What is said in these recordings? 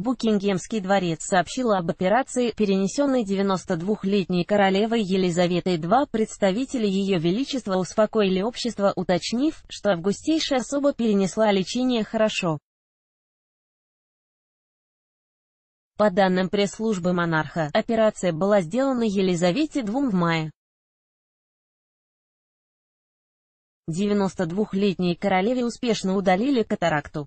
Букингемский дворец сообщил об операции, перенесенной 92-летней королевой Елизаветой II. Представители Ее Величества успокоили общество, уточнив, что августейшая особа перенесла лечение хорошо. По данным пресс-службы монарха, операция была сделана Елизавете II в мае. 92-летней королеве успешно удалили катаракту.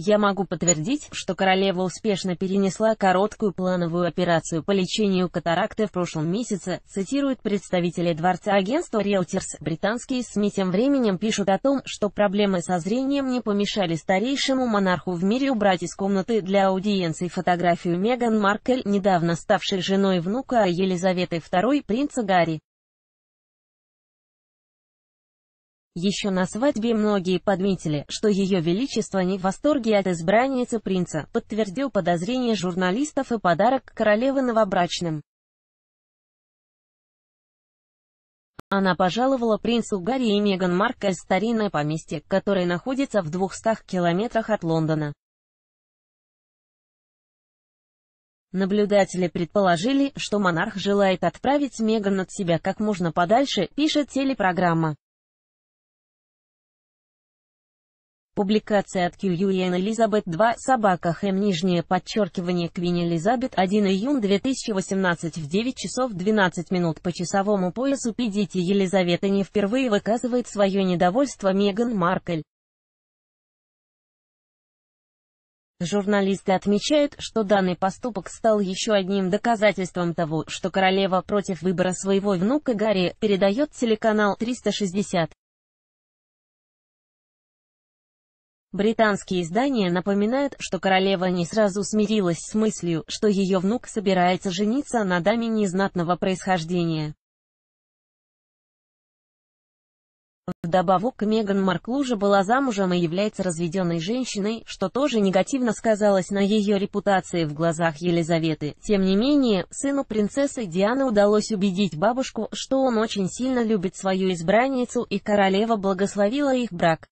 Я могу подтвердить, что королева успешно перенесла короткую плановую операцию по лечению катаракты в прошлом месяце, цитируют представители дворца агентства Reuters. Британские СМИ тем временем пишут о том, что проблемы со зрением не помешали старейшему монарху в мире убрать из комнаты для аудиенции фотографию Меган Маркель, недавно ставшей женой внука Елизаветы II, принца Гарри. Еще на свадьбе многие подметили, что Ее Величество не в восторге от избранницы принца, подтвердил подозрение журналистов и подарок королевы новобрачным. Она пожаловала принцу Гарри и Меган Маркл старинное поместье, которое находится в 200 километрах от Лондона. Наблюдатели предположили, что монарх желает отправить Меган от себя как можно подальше, пишет телепрограмма. Публикация от Кьюен Элизабет 2 собака хэм нижнее подчеркивание Квин Элизабет 1 июнь 2018 в 9 часов 12 минут по часовому поясу пидите Елизавета не впервые выказывает свое недовольство Меган Маркель. Журналисты отмечают, что данный поступок стал еще одним доказательством того, что королева против выбора своего внука Гарри, передает телеканал 360. Британские издания напоминают, что королева не сразу смирилась с мыслью, что ее внук собирается жениться на даме незнатного происхождения. Вдобавок Меган Маркл уже была замужем и является разведенной женщиной, что тоже негативно сказалось на ее репутации в глазах Елизаветы. Тем не менее, сыну принцессы Дианы удалось убедить бабушку, что он очень сильно любит свою избранницу и королева благословила их брак.